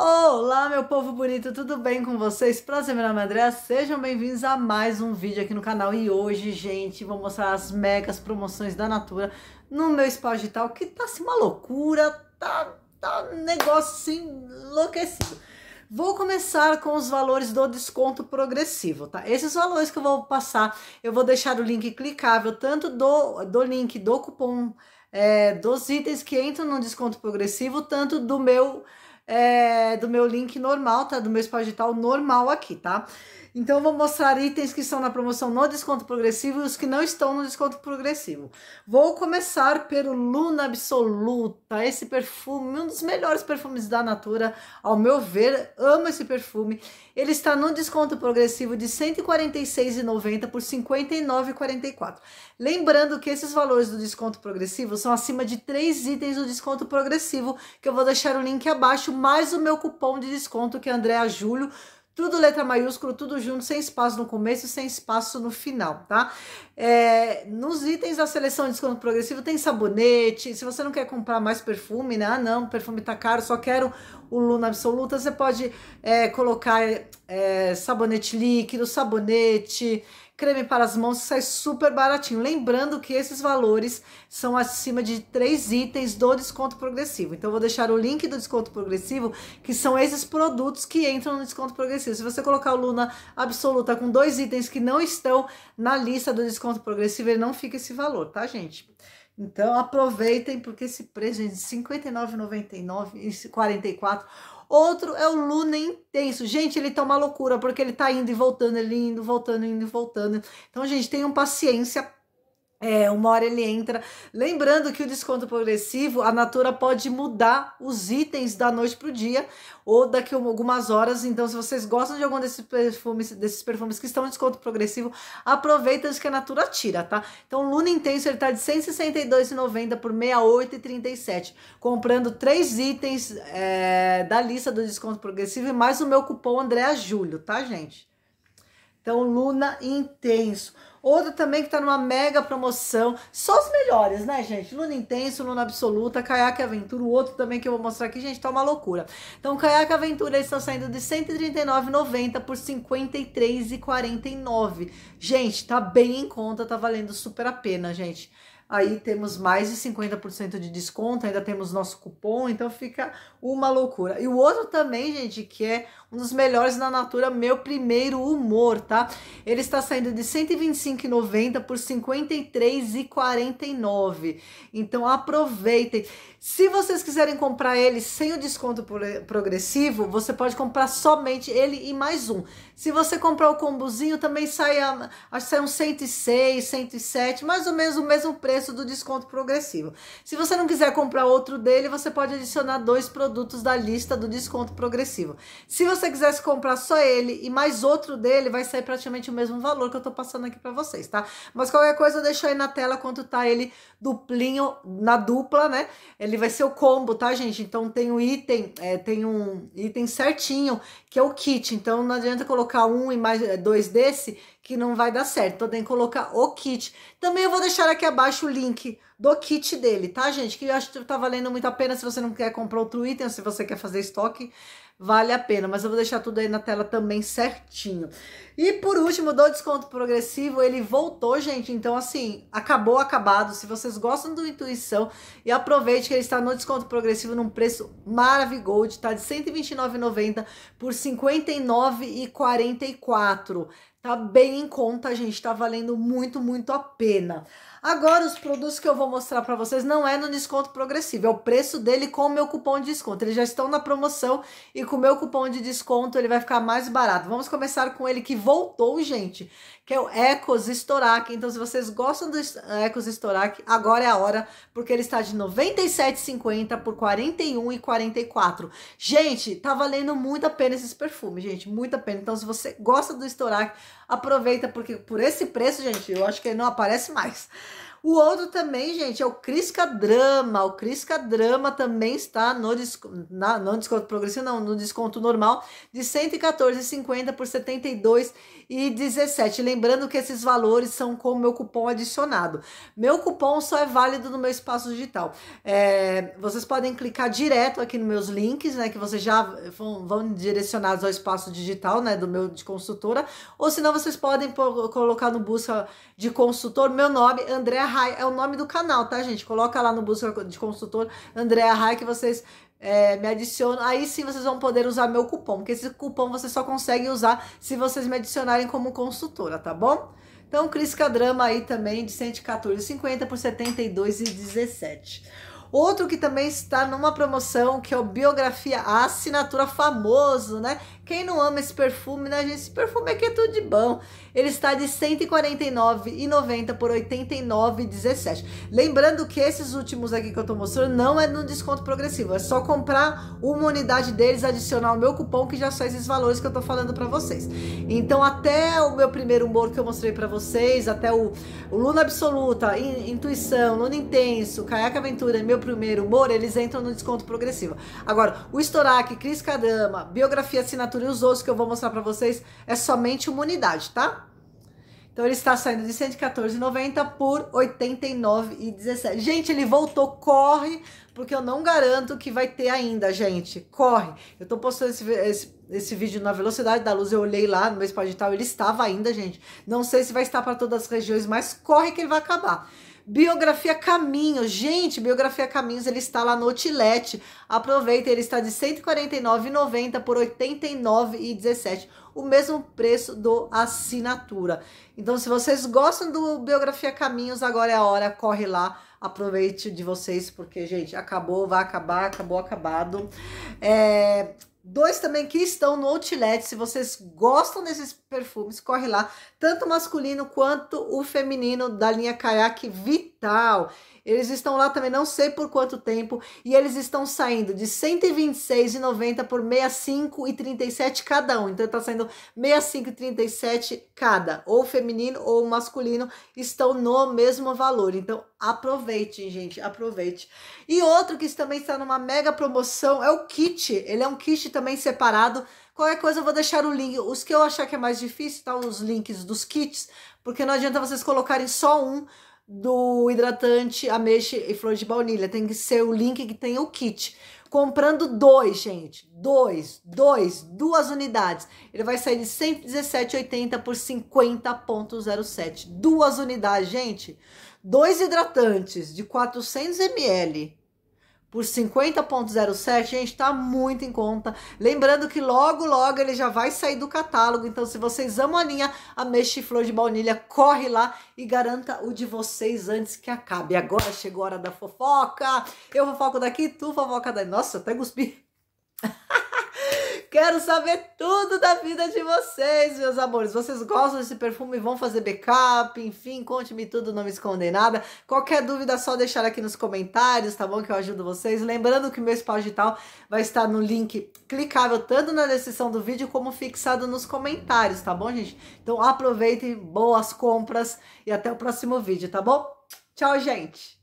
Olá, meu povo bonito, tudo bem com vocês? Prazer, meu nome é André, sejam bem-vindos a mais um vídeo aqui no canal. E hoje, gente, vou mostrar as megas promoções da Natura no meu espaço digital, que tá assim uma loucura, tá, tá um negócio assim, enlouquecido. Vou começar com os valores do desconto progressivo, tá? Esses valores que eu vou passar, eu vou deixar o link clicável, tanto do, do link do cupom é, dos itens que entram no desconto progressivo, tanto do meu é, do meu link normal, tá? Do meu espaço digital normal aqui, tá? Então, eu vou mostrar itens que estão na promoção no desconto progressivo e os que não estão no desconto progressivo. Vou começar pelo Luna Absoluta, esse perfume, um dos melhores perfumes da Natura, ao meu ver, amo esse perfume. Ele está no desconto progressivo de R$ 146,90 por R$ 59,44. Lembrando que esses valores do desconto progressivo são acima de três itens do desconto progressivo, que eu vou deixar o link abaixo mais o meu cupom de desconto que é Andréa Júlio. Tudo letra maiúsculo, tudo junto, sem espaço no começo e sem espaço no final, tá? É, nos itens da seleção de desconto progressivo tem sabonete. Se você não quer comprar mais perfume, né? Ah, não, perfume tá caro, só quero o Luna Absoluta, você pode é, colocar é, sabonete líquido, sabonete, creme para as mãos, sai super baratinho. Lembrando que esses valores são acima de três itens do desconto progressivo. Então, eu vou deixar o link do desconto progressivo, que são esses produtos que entram no desconto progressivo. Se você colocar o Luna Absoluta com dois itens que não estão na lista do desconto progressivo, ele não fica esse valor, tá, gente? Então aproveitem porque esse preço gente, 59,99 e 44. Outro é o Luna Intenso. Gente, ele tá uma loucura porque ele tá indo e voltando, ele indo, voltando, indo e voltando. Então, gente, tenham paciência, é, uma hora ele entra. Lembrando que o desconto progressivo, a Natura pode mudar os itens da noite para o dia ou daqui a algumas horas. Então, se vocês gostam de algum desses perfumes, desses perfumes que estão em desconto progressivo, aproveita antes que a Natura tira, tá? Então, o Luna Intenso ele tá de 162,90 por 68,37, comprando três itens é, da lista do desconto progressivo e mais o meu cupom Andréa Júlio, tá, gente? Então, Luna Intenso. Outro também que está numa mega promoção. Só os melhores, né, gente? Luna Intenso, Luna Absoluta, Caiaque Aventura. O outro também que eu vou mostrar aqui, gente, tá uma loucura. Então, Caiaque Aventura, eles estão saindo de R$139,90 139,90 por R$53,49. 53,49. Gente, tá bem em conta, tá valendo super a pena, gente aí temos mais de 50% de desconto, ainda temos nosso cupom, então fica uma loucura. E o outro também, gente, que é um dos melhores na Natura, meu primeiro humor, tá? Ele está saindo de 125,90 por 53,49. Então aproveitem. Se vocês quiserem comprar ele sem o desconto progressivo, você pode comprar somente ele e mais um. Se você comprar o combozinho, também sai, a, acho que sai uns 106, 107, mais ou menos o mesmo preço preço do desconto progressivo. Se você não quiser comprar outro dele, você pode adicionar dois produtos da lista do desconto progressivo. Se você quisesse comprar só ele e mais outro dele, vai sair praticamente o mesmo valor que eu tô passando aqui para vocês, tá? Mas qualquer coisa eu deixo aí na tela quanto tá ele duplinho na dupla, né? Ele vai ser o combo, tá, gente? Então tem um item, é, tem um item certinho que é o kit. Então não adianta colocar um e mais é, dois desse que não vai dar certo. Então tem que colocar o kit. Também eu vou deixar aqui abaixo o link do kit dele, tá, gente? Que eu acho que tá valendo muito a pena se você não quer comprar outro item, se você quer fazer estoque vale a pena. Mas eu vou deixar tudo aí na tela também certinho. E por último, do desconto progressivo, ele voltou, gente. Então, assim, acabou acabado. Se vocês gostam do Intuição, e aproveite que ele está no desconto progressivo num preço maravigold, tá de R$ 129,90 por R$ 59,44. Tá bem em conta, gente. Tá valendo muito, muito a pena. Agora, os produtos que eu vou mostrar para vocês não é no desconto progressivo, é o preço dele com o meu cupom de desconto. Eles já estão na promoção e com o meu cupom de desconto ele vai ficar mais barato. Vamos começar com ele que voltou, gente, que é o Ecos Storac. Então, se vocês gostam do Ecos Storac, agora é a hora, porque ele está de R$ 97,50 por R$ 41,44. Gente, tá valendo muito a pena esse perfume, gente, muito a pena. Então, se você gosta do Storac, aproveita, porque por esse preço, gente, eu acho que ele não aparece mais. O outro também, gente, é o Crisca Drama. O Crisca Drama também está no, desco na, não desconto progressivo, não, no desconto normal de 114,50 por 72,17. Lembrando que esses valores são com o meu cupom adicionado. Meu cupom só é válido no meu espaço digital. É, vocês podem clicar direto aqui nos meus links, né, que vocês já vão, vão direcionados ao espaço digital, né, do meu de consultora, ou senão vocês podem colocar no busca de consultor meu nome, André Rai, é o nome do canal, tá, gente? Coloca lá no busca de consultor Andréa Rai que vocês é, me adicionam. Aí sim vocês vão poder usar meu cupom, porque esse cupom você só consegue usar se vocês me adicionarem como consultora, tá bom? Então, Cris Cadrama aí também de 114,50 por 72,17. Outro que também está numa promoção, que é o Biografia a Assinatura Famoso, né? Quem não ama esse perfume, né, gente? Esse perfume aqui é tudo de bom. Ele está de R$ 149,90 por R$ 89,17. Lembrando que esses últimos aqui que eu estou mostrando não é no desconto progressivo. É só comprar uma unidade deles, adicionar o meu cupom, que já são esses valores que eu estou falando para vocês. Então, até o meu primeiro humor que eu mostrei para vocês, até o, o Luna Absoluta, in, Intuição, Luna Intenso, Caiaque Aventura, meu primeiro Moro, eles entram no desconto progressivo. Agora, o Estorac, Cris Kadama, Biografia, Assinatura e os outros que eu vou mostrar para vocês é somente uma unidade, tá? Então ele está saindo de 114,90 por 89,17. Gente, ele voltou, corre, porque eu não garanto que vai ter ainda, gente. Corre. Eu estou postando esse, esse, esse, vídeo na velocidade da luz, eu olhei lá no meu digital, ele estava ainda, gente. Não sei se vai estar para todas as regiões, mas corre que ele vai acabar. Biografia Caminhos. Gente, Biografia Caminhos, ele está lá no Tilete. Aproveita, ele está de R$ 149,90 por R$ 89,17. O mesmo preço do assinatura. Então, se vocês gostam do Biografia Caminhos, agora é a hora, corre lá. Aproveite de vocês, porque, gente, acabou, vai acabar, acabou, acabado. É, Dois também que estão no Outlet. Se vocês gostam desses perfumes, corre lá. Tanto o masculino quanto o feminino da linha Kayak Vital. Eles estão lá também, não sei por quanto tempo. E eles estão saindo de R$ 126,90 por R$ 65,37 cada um. Então está saindo R$ 65,37 cada. Ou feminino ou masculino estão no mesmo valor. Então Aproveitem, gente, aproveite. E outro que também está numa mega promoção é o kit. Ele é um kit também separado. Qualquer coisa eu vou deixar o link. Os que eu achar que é mais difícil, tá? Os links dos kits, porque não adianta vocês colocarem só um do hidratante, ameixa e flor de baunilha. Tem que ser o link que tem o kit comprando dois, gente. Dois, dois, duas unidades. Ele vai sair de 117,80 por 50,07. Duas unidades, gente. Dois hidratantes de 400 ml por 50.07, gente, tá muito em conta. Lembrando que logo, logo ele já vai sair do catálogo, então se vocês amam a linha Ameixa e Flor de Baunilha, corre lá e garanta o de vocês antes que acabe. Agora chegou a hora da fofoca, eu fofoco daqui, tu fofoca daí. Nossa, até cuspi. Quero saber tudo da vida de vocês, meus amores. Vocês gostam desse perfume? Vão fazer backup? Enfim, conte-me tudo, não me esconder nada. Qualquer dúvida, é só deixar aqui nos comentários, tá bom? Que eu ajudo vocês. Lembrando que o meu espaço digital vai estar no link clicável tanto na descrição do vídeo como fixado nos comentários, tá bom, gente? Então aproveitem, boas compras e até o próximo vídeo, tá bom? Tchau, gente!